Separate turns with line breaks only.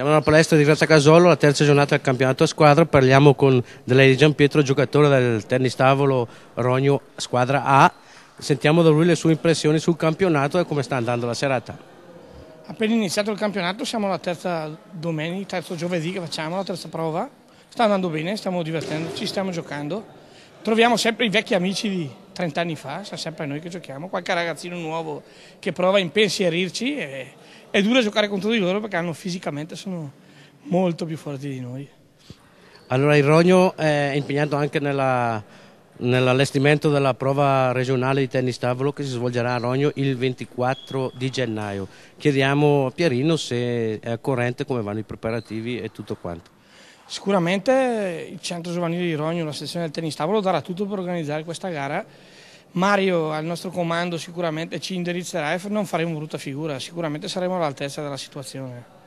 Siamo alla palestra di Grazia Casollo, la terza giornata del campionato a squadra, parliamo con Delei Gian Pietro, giocatore del tennis tavolo Rogno squadra A, sentiamo da lui le sue impressioni sul campionato e come sta andando la serata.
Appena iniziato il campionato, siamo alla terza domenica, terzo giovedì che facciamo la terza prova, sta andando bene, stiamo divertendoci, stiamo giocando, troviamo sempre i vecchi amici di 30 anni fa, siamo sempre noi che giochiamo, qualche ragazzino nuovo che prova a impensierirci e è dura giocare contro di loro perché hanno, fisicamente sono molto più forti di noi.
Allora il Rogno è impegnato anche nella, nell'allestimento della prova regionale di tennis tavolo che si svolgerà a Rogno il 24 di gennaio. Chiediamo a Pierino se è a corrente come vanno i preparativi e tutto quanto.
Sicuramente il centro giovanile di Rogno, la sezione del tennis tavolo darà tutto per organizzare questa gara Mario al nostro comando sicuramente ci indirizzerà e non faremo brutta figura, sicuramente saremo all'altezza della situazione.